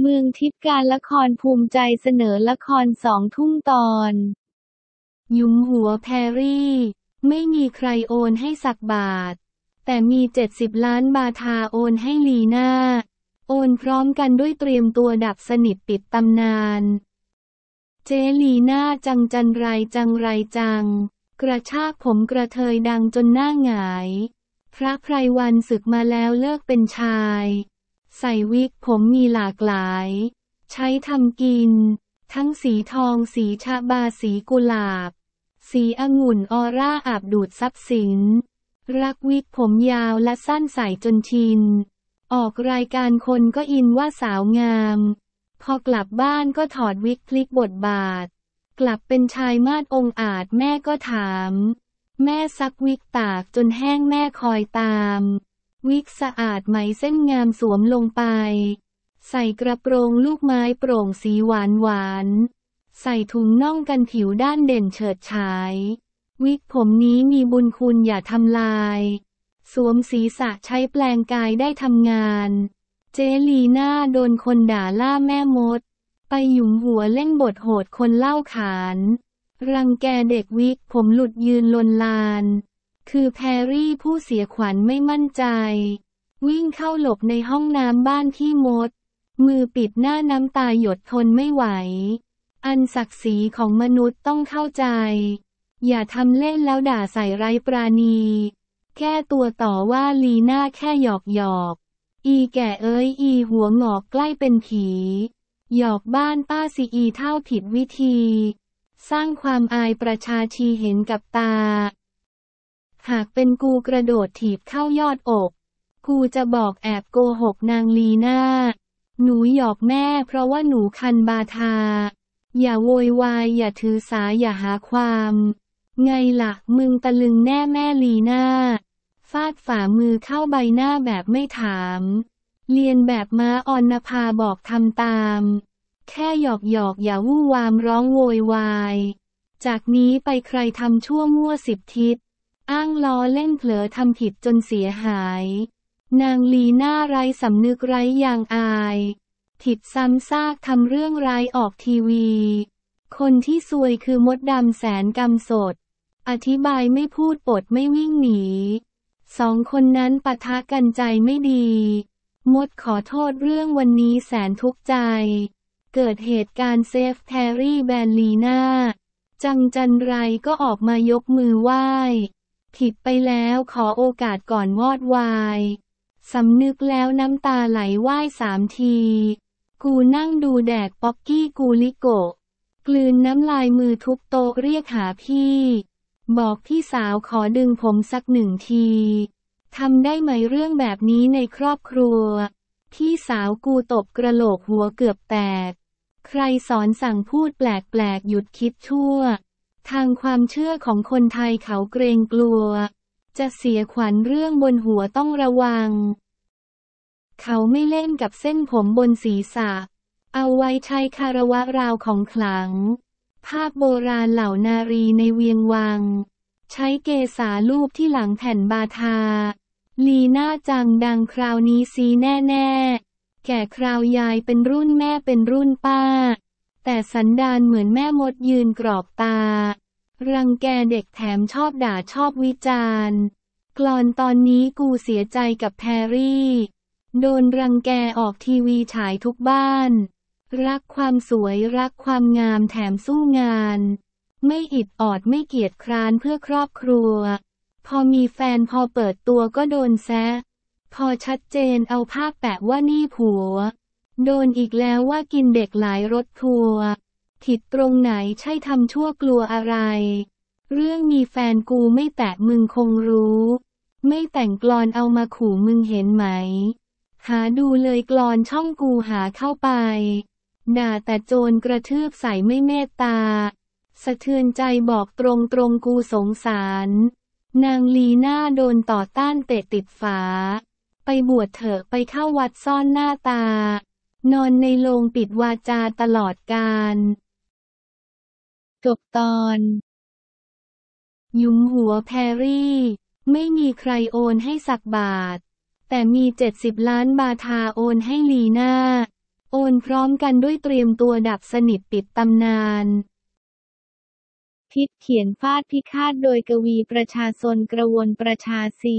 เมืองทิพย์การละครภูมิใจเสนอละครสองทุ่มตอน ยุมหัวแพรรี่ ไม่มีใครโอนให้สักบาท แต่มี 70 ล้านบาทาโอนให้ลีน่าโอนพร้อมกันด้วยเตรียมตัวดับสนิทปิดตำนาน เจลีน่าจังจันไรจังไรจัง กระชากผมกระเทยดังจนหน้าหงาย พระไพรวันศึกมาแล้วเลิกเป็นชายใส่วิกผมมีหลากหลาย ใช้ทำกิน ทั้งสีทอง สีชาบา สีกุหลาบ สีองุ่นออร่าอาบดูดทรัพย์สิน รักวิกผมยาวและสั้นใส่จนชิน ออกรายการคนก็อินว่าสาวงาม พอกลับบ้านก็ถอดวิกคลิกบทบาท กลับเป็นชายมาดองอาจแม่ก็ถาม แม่ซักวิกตากจนแห้งแม่คอยตามวิกสะอาดไหมเส้นงามสวมลงไป ใส่กระโปรงลูกไม้โปร่งสีหวานหวาน ใส่ถุงน่องกันผิวด้านเด่นเฉิดฉาย วิกผมนี้มีบุญคุณอย่าทำลาย สวมศีรษะใช้แปลงกายได้ทำงาน เจลีน่าโดนคนด่าล่าแม่มด ไปหยุมหัวเล่นบทโหดคนเล่าขาน รังแกเด็กวิกผมหลุดยืนลนลานคือแพรรี่ผู้เสียขวัญไม่มั่นใจ วิ่งเข้าหลบในห้องน้ำบ้านที่มด มือปิดหน้าน้ำตาหยดทนไม่ไหว อันศักดิ์ศรีของมนุษย์ต้องเข้าใจ อย่าทำเล่นแล้วด่าใส่ไร้ปราณีแก่ตัวต่อว่าลีน่าแค่หยอก หยอก อีแก่เอ้ยอีหัวหงอกใกล้เป็นผี หยอกบ้านป้าซีอีเท่าผิดวิธี สร้างความอายประชาชีเห็นกับตาหากเป็นกูกระโดดถีบเข้ายอดอก กูจะบอกแอบโกหกนางลีน่า หนูหยอกแม่เพราะว่าหนูคันบาทา อย่าโวยวายอย่าถือสาอย่าหาความ ไงละ่ะมึงตะลึงแน่แม่ลีน่า ฟาดฝ่ามือเข้าใบหน้าแบบไม่ถาม เรียนแบบม้าออนภาบอกทำตาม แค่หยอกหยอกอย่าวู่วามร้องโวยวาย จากนี้ไปใครทำชั่วมั่วสิบทิศอ้างล้อเล่นเผลอทำผิดจนเสียหาย นางลีน่าไร้สำนึกไร้ยางอาย ผิดซ้ำซากทำเรื่องร้ายออกทีวี คนที่ซวยคือมดดำแสนกำสด อธิบายไม่พูดปดไม่วิ่งหนี สองคนนั้นปะทะกันใจไม่ดี มดขอโทษเรื่องวันนี้แสนทุกข์ใจ เกิดเหตุการณ์เซฟแทรี่แบนลีน่า จังจันไรก็ออกมายกมือไหว้ผิดไปแล้วขอโอกาสก่อนวอดวาย สำนึกแล้วน้ำตาไหลไหว้สามที กูนั่งดูแดกป๊อกกี้กูลิโกกลืนน้ำลายมือทุบโต๊ะเรียกหาพี่ บอกพี่สาวขอดึงผมสักหนึ่งที ทำได้ไหมเรื่องแบบนี้ในครอบครัว พี่สาวกูตบกระโหลกหัวเกือบแตก ใครสอนสั่งพูดแปลกๆหยุดคิดชั่วทางความเชื่อของคนไทยเขาเกรงกลัว จะเสียขวัญเรื่องบนหัวต้องระวัง เขาไม่เล่นกับเส้นผมบนศีรษะ เอาไว้ใช้คารวะราวของขลัง ภาพโบราณเหล่านารีในเวียงวัง ใช้เกษาลูบที่หลังแผ่นบาทา ลีหน้าจังดังคราวนี้ซีแน่แน่แก่คราวยายเป็นรุ่นแม่เป็นรุ่นป้าแต่สันดานเหมือนแม่มดยืนกรอบตา รังแกเด็กแถมชอบด่าชอบวิจารณ์กลอนตอนนี้กูเสียใจกับแพรรี่ โดนรังแกออกทีวีฉายทุกบ้าน รักความสวยรักความงามแถมสู้งาน ไม่อิดออดไม่เกียจคร้านเพื่อครอบครัว พอมีแฟนพอเปิดตัวก็โดนแซะ พอชัดเจนเอาภาพแปะว่านี่ผัวโดนอีกแล้วว่ากินเด็กหลายรถทัวร์ผิดตรงไหนใช่ทำชั่วกลัวอะไร เรื่องมีแฟนกูไม่แตะมึงคงรู้ ไม่แต่งกลอนเอามาขู่มึงเห็นไหม หาดูเลยกลอนช่องกูหาเข้าไปด่าแต่โจรกระทืบใส่ไม่เมตตา สะเทือนใจบอกตรงตรงกูสงสาร นางลีน่าโดนต่อต้านเตะติดฝาไปบวชเถอะไปเข้าวัดซ่อนหน้าตานอนในโลงปิดวาจาตลอดการจบตอน ยุมหัวแพรรี่ ไม่มีใครโอนให้สักบาท แต่มีเจ็ดสิบล้านบาทาโอนให้ลีน่า โอนพร้อมกันด้วยเตรียมตัวดับสนิทปิดตำนาน พิษเขียนฟาดพิฆาตโดยกวีประชาชนกระวนประชาสี